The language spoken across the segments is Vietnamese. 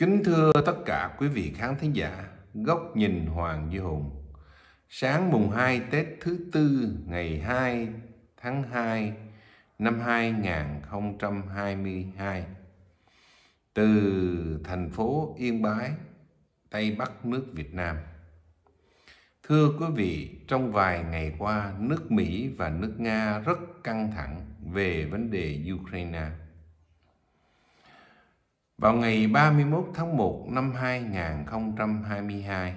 Kính thưa tất cả quý vị khán thính giả, góc nhìn Hoàng Duy Hùng. Sáng mùng 2 Tết thứ Tư ngày 2 tháng 2 năm 2022 từ thành phố Yên Bái, Tây Bắc nước Việt Nam. Thưa quý vị, trong vài ngày qua, nước Mỹ và nước Nga rất căng thẳng về vấn đề Ukraine. Vào ngày 31 tháng 1 năm 2022,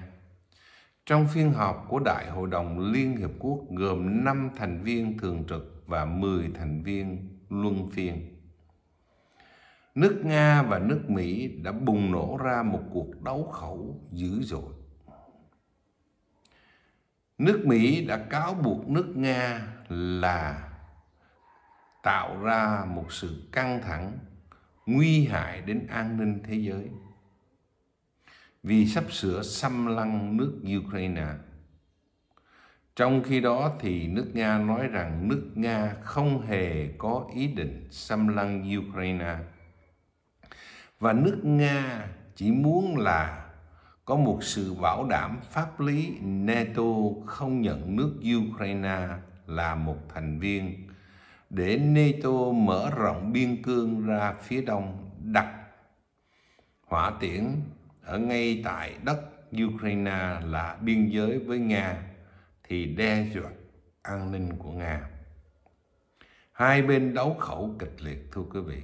trong phiên họp của Đại hội đồng Liên Hiệp Quốc gồm 5 thành viên thường trực và 10 thành viên luân phiên, nước Nga và nước Mỹ đã bùng nổ ra một cuộc đấu khẩu dữ dội. Nước Mỹ đã cáo buộc nước Nga là tạo ra một sự căng thẳng nguy hại đến an ninh thế giới vì sắp sửa xâm lăng nước Ukraine. Trong khi đó thì nước Nga nói rằng nước Nga không hề có ý định xâm lăng Ukraine. Và nước Nga chỉ muốn là có một sự bảo đảm pháp lý NATO không nhận nước Ukraine là một thành viên để NATO mở rộng biên cương ra phía đông đặt hỏa tiễn ở ngay tại đất Ukraine là biên giới với Nga thì đe dọa an ninh của Nga. Hai bên đấu khẩu kịch liệt thưa quý vị.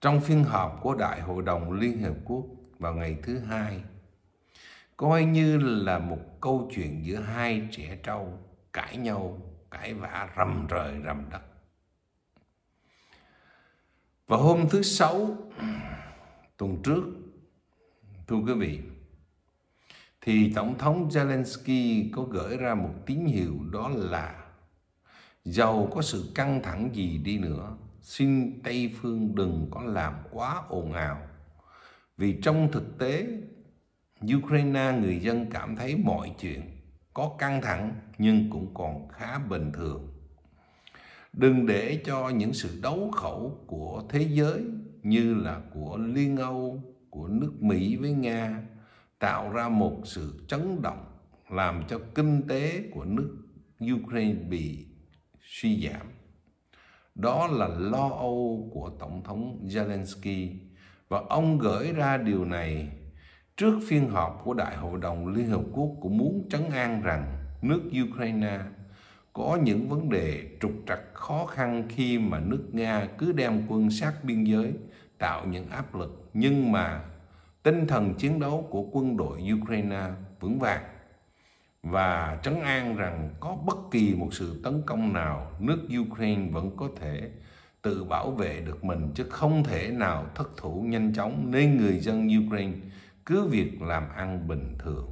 Trong phiên họp của Đại hội đồng Liên Hiệp Quốc vào ngày thứ hai, coi như là một câu chuyện giữa hai trẻ trâu cãi nhau cãi vã rầm trời rầm đất và hôm thứ sáu tuần trước thưa quý vị thì tổng thống Zelensky có gửi ra một tín hiệu đó là dầu có sự căng thẳng gì đi nữa xin Tây Phương đừng có làm quá ồn ào. Vì trong thực tế, Ukraine người dân cảm thấy mọi chuyện có căng thẳng nhưng cũng còn khá bình thường đừng để cho những sự đấu khẩu của thế giới như là của liên âu của nước mỹ với nga tạo ra một sự chấn động làm cho kinh tế của nước ukraine bị suy giảm đó là lo âu của tổng thống zelensky và ông gửi ra điều này trước phiên họp của Đại hội đồng Liên Hợp Quốc cũng muốn trấn an rằng nước Ukraine có những vấn đề trục trặc khó khăn khi mà nước Nga cứ đem quân sát biên giới tạo những áp lực nhưng mà tinh thần chiến đấu của quân đội Ukraine vững vàng và trấn an rằng có bất kỳ một sự tấn công nào nước Ukraine vẫn có thể tự bảo vệ được mình chứ không thể nào thất thủ nhanh chóng nên người dân Ukraine cứ việc làm ăn bình thường.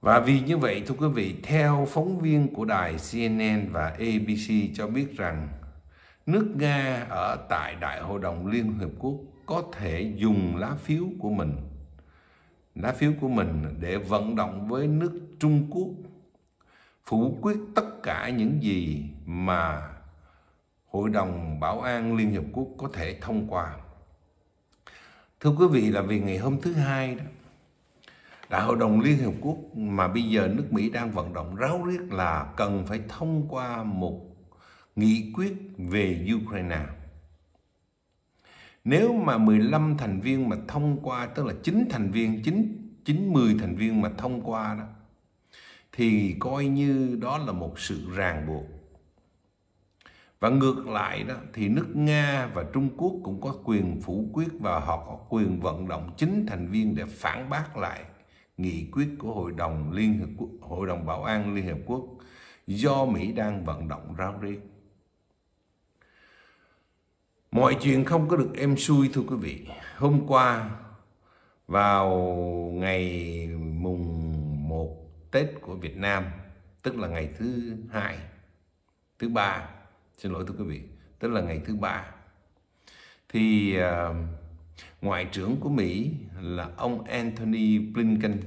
Và vì như vậy thưa quý vị, theo phóng viên của đài CNN và ABC cho biết rằng nước Nga ở tại Đại hội đồng Liên Hiệp Quốc có thể dùng lá phiếu của mình lá phiếu của mình để vận động với nước Trung Quốc phủ quyết tất cả những gì mà Hội đồng Bảo an Liên Hiệp Quốc có thể thông qua thưa quý vị là vì ngày hôm thứ hai đó là hội đồng liên hiệp quốc mà bây giờ nước mỹ đang vận động ráo riết là cần phải thông qua một nghị quyết về ukraine nếu mà 15 thành viên mà thông qua tức là 9 thành viên 9 90 thành viên mà thông qua đó thì coi như đó là một sự ràng buộc và ngược lại đó thì nước Nga và Trung Quốc cũng có quyền phủ quyết và họ có quyền vận động chính thành viên để phản bác lại nghị quyết của Hội đồng Liên hợp Quốc, Hội đồng Bảo an Liên hợp Quốc do Mỹ đang vận động ráo riết. Mọi chuyện không có được êm xuôi thưa quý vị. Hôm qua vào ngày mùng 1 Tết của Việt Nam, tức là ngày thứ hai, thứ ba xin lỗi thưa quý vị tức là ngày thứ ba thì à, ngoại trưởng của Mỹ là ông Anthony Blinken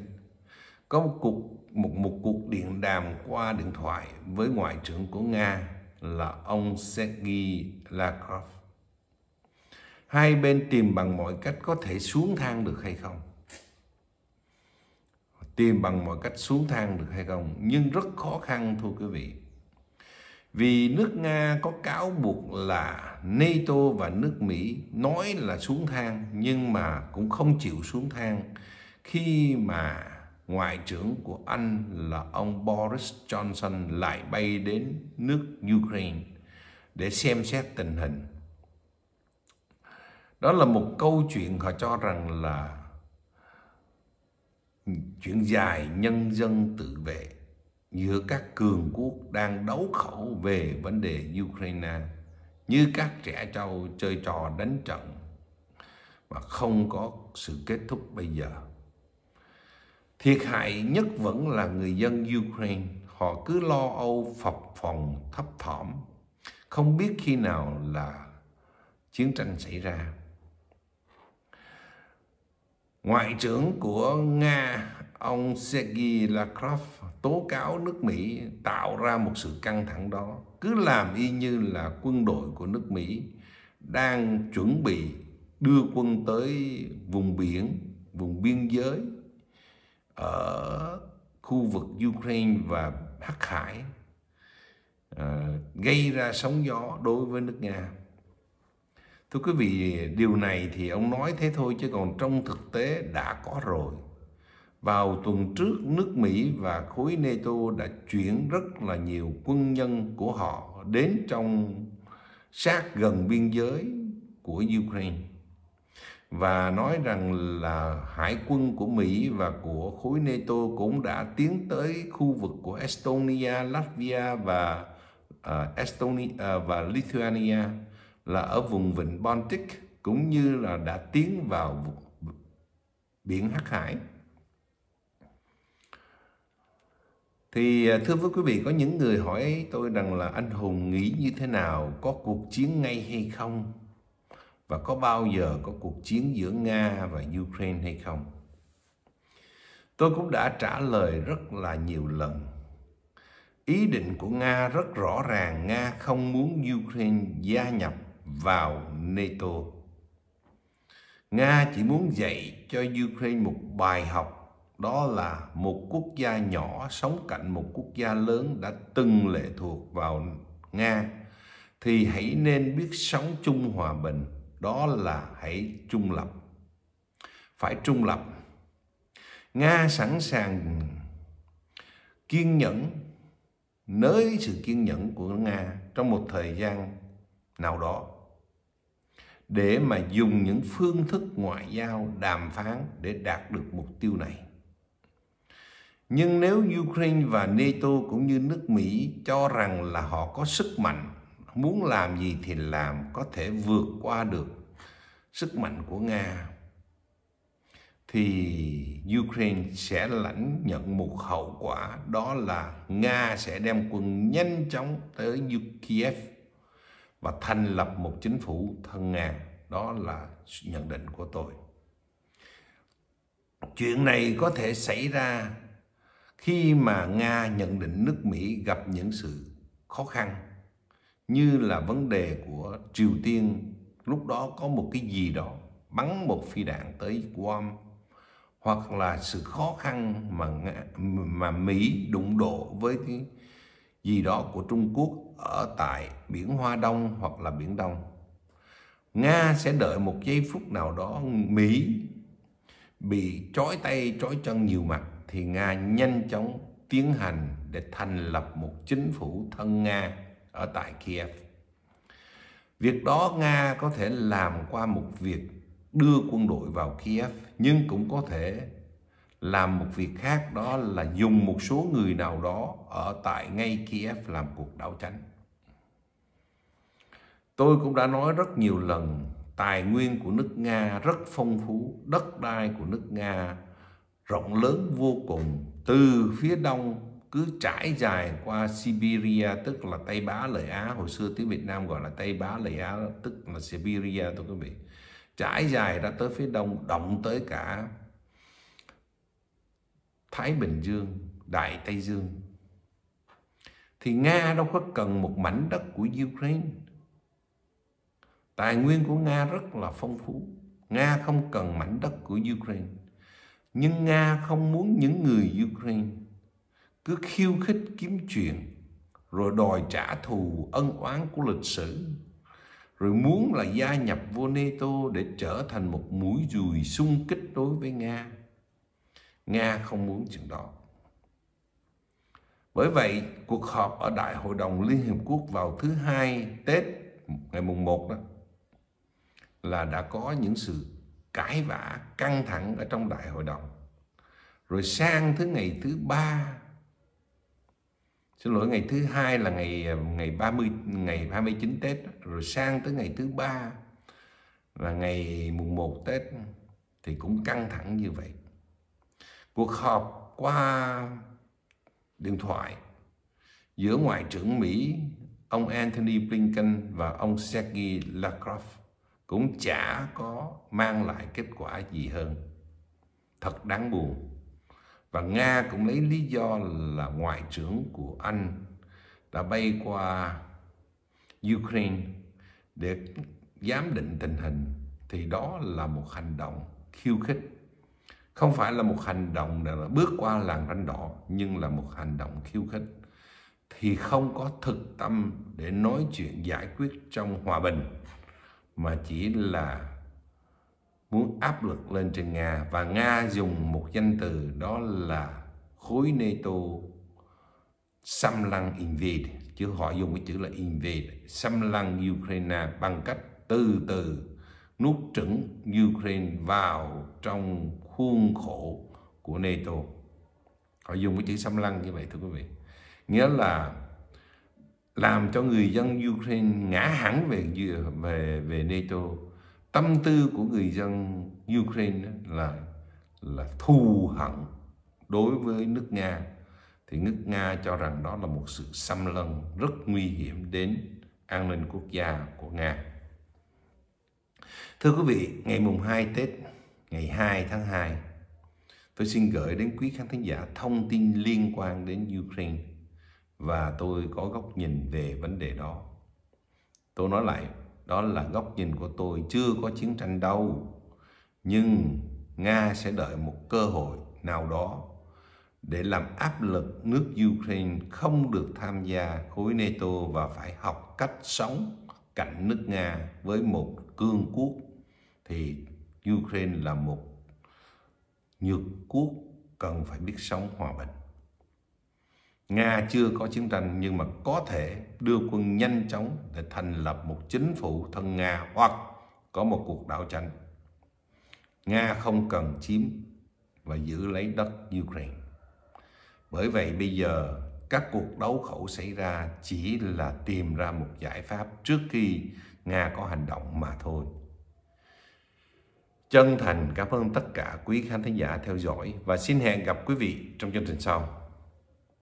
có một cuộc một một cuộc điện đàm qua điện thoại với ngoại trưởng của Nga là ông Sergei Lavrov. Hai bên tìm bằng mọi cách có thể xuống thang được hay không? Tìm bằng mọi cách xuống thang được hay không? Nhưng rất khó khăn thưa quý vị vì nước Nga có cáo buộc là NATO và nước Mỹ nói là xuống thang nhưng mà cũng không chịu xuống thang khi mà ngoại trưởng của Anh là ông Boris Johnson lại bay đến nước Ukraine để xem xét tình hình. Đó là một câu chuyện họ cho rằng là chuyện dài nhân dân tự vệ giữa các cường quốc đang đấu khẩu về vấn đề Ukraine như các trẻ trâu chơi trò đánh trận mà không có sự kết thúc bây giờ. Thiệt hại nhất vẫn là người dân Ukraine. Họ cứ lo âu, phập phòng, thấp thỏm. Không biết khi nào là chiến tranh xảy ra. Ngoại trưởng của Nga ông Sergei Lavrov tố cáo nước Mỹ tạo ra một sự căng thẳng đó, cứ làm y như là quân đội của nước Mỹ đang chuẩn bị đưa quân tới vùng biển, vùng biên giới ở khu vực Ukraine và Hắc Hải ờ, gây ra sóng gió đối với nước Nga. Thưa quý vị, điều này thì ông nói thế thôi chứ còn trong thực tế đã có rồi vào tuần trước, nước Mỹ và khối NATO đã chuyển rất là nhiều quân nhân của họ đến trong sát gần biên giới của Ukraine và nói rằng là hải quân của Mỹ và của khối NATO cũng đã tiến tới khu vực của Estonia, Latvia và uh, Estonia uh, và Lithuania là ở vùng vịnh Baltic cũng như là đã tiến vào biển Hắc Hải. thì à, thưa với quý vị có những người hỏi tôi rằng là anh hùng nghĩ như thế nào có cuộc chiến ngay hay không và có bao giờ có cuộc chiến giữa nga và ukraine hay không tôi cũng đã trả lời rất là nhiều lần ý định của nga rất rõ ràng nga không muốn ukraine gia nhập vào nato nga chỉ muốn dạy cho ukraine một bài học đó là một quốc gia nhỏ sống cạnh một quốc gia lớn đã từng lệ thuộc vào Nga thì hãy nên biết sống chung hòa bình, đó là hãy trung lập. Phải trung lập. Nga sẵn sàng kiên nhẫn nới sự kiên nhẫn của Nga trong một thời gian nào đó để mà dùng những phương thức ngoại giao đàm phán để đạt được mục tiêu này nhưng nếu Ukraine và NATO cũng như nước Mỹ cho rằng là họ có sức mạnh, muốn làm gì thì làm, có thể vượt qua được sức mạnh của Nga, thì Ukraine sẽ lãnh nhận một hậu quả đó là Nga sẽ đem quân nhanh chóng tới Kiev và thành lập một chính phủ thân Nga. Đó là nhận định của tôi. Chuyện này có thể xảy ra khi mà Nga nhận định nước Mỹ gặp những sự khó khăn như là vấn đề của Triều Tiên lúc đó có một cái gì đó bắn một phi đạn tới Guam hoặc là sự khó khăn mà Nga, mà Mỹ đụng độ với cái gì đó của Trung Quốc ở tại biển Hoa Đông hoặc là biển Đông. Nga sẽ đợi một giây phút nào đó Mỹ bị trói tay trói chân nhiều mặt thì Nga nhanh chóng tiến hành để thành lập một chính phủ thân Nga ở tại Kiev. Việc đó Nga có thể làm qua một việc đưa quân đội vào Kiev nhưng cũng có thể làm một việc khác đó là dùng một số người nào đó ở tại ngay Kiev làm cuộc đảo tránh. Tôi cũng đã nói rất nhiều lần tài nguyên của nước Nga rất phong phú, đất đai của nước Nga rộng lớn vô cùng từ phía đông cứ trải dài qua Siberia tức là Tây Bá Lợi Á hồi xưa tiếng Việt Nam gọi là Tây Bá Lợi Á tức là Siberia thưa quý vị trải dài ra tới phía đông động tới cả Thái Bình Dương Đại Tây Dương thì Nga đâu có cần một mảnh đất của Ukraine tài nguyên của Nga rất là phong phú Nga không cần mảnh đất của Ukraine nhưng Nga không muốn những người Ukraine cứ khiêu khích kiếm chuyện rồi đòi trả thù ân oán của lịch sử rồi muốn là gia nhập vô NATO để trở thành một mũi dùi xung kích đối với Nga. Nga không muốn chuyện đó. Bởi vậy, cuộc họp ở Đại hội đồng Liên Hiệp Quốc vào thứ hai Tết ngày mùng 1 đó là đã có những sự cãi vã căng thẳng ở trong đại hội đồng rồi sang thứ ngày thứ ba xin lỗi ngày thứ hai là ngày ngày 30 ngày 29 Tết rồi sang tới ngày thứ ba là ngày mùng 1 Tết thì cũng căng thẳng như vậy cuộc họp qua điện thoại giữa ngoại trưởng Mỹ ông Anthony Blinken và ông Sergei Lavrov cũng chả có mang lại kết quả gì hơn thật đáng buồn và nga cũng lấy lý do là ngoại trưởng của anh đã bay qua ukraine để giám định tình hình thì đó là một hành động khiêu khích không phải là một hành động là bước qua làn ranh đỏ nhưng là một hành động khiêu khích thì không có thực tâm để nói chuyện giải quyết trong hòa bình mà chỉ là muốn áp lực lên trên Nga và Nga dùng một danh từ đó là khối NATO xâm lăng invade chứ họ dùng cái chữ là invade xâm lăng Ukraine bằng cách từ từ nuốt trứng Ukraine vào trong khuôn khổ của NATO họ dùng cái chữ xâm lăng như vậy thưa quý vị nghĩa là làm cho người dân Ukraine ngã hẳn về về về NATO tâm tư của người dân Ukraine là là thù hận đối với nước Nga thì nước Nga cho rằng đó là một sự xâm lăng rất nguy hiểm đến an ninh quốc gia của Nga. Thưa quý vị, ngày mùng 2 Tết, ngày 2 tháng 2, tôi xin gửi đến quý khán thính giả thông tin liên quan đến Ukraine và tôi có góc nhìn về vấn đề đó tôi nói lại đó là góc nhìn của tôi chưa có chiến tranh đâu nhưng nga sẽ đợi một cơ hội nào đó để làm áp lực nước ukraine không được tham gia khối nato và phải học cách sống cạnh nước nga với một cương quốc thì ukraine là một nhược quốc cần phải biết sống hòa bình Nga chưa có chiến tranh nhưng mà có thể đưa quân nhanh chóng để thành lập một chính phủ thân Nga hoặc có một cuộc đảo tranh. Nga không cần chiếm và giữ lấy đất Ukraine. Bởi vậy bây giờ các cuộc đấu khẩu xảy ra chỉ là tìm ra một giải pháp trước khi Nga có hành động mà thôi. Chân thành cảm ơn tất cả quý khán thính giả theo dõi và xin hẹn gặp quý vị trong chương trình sau.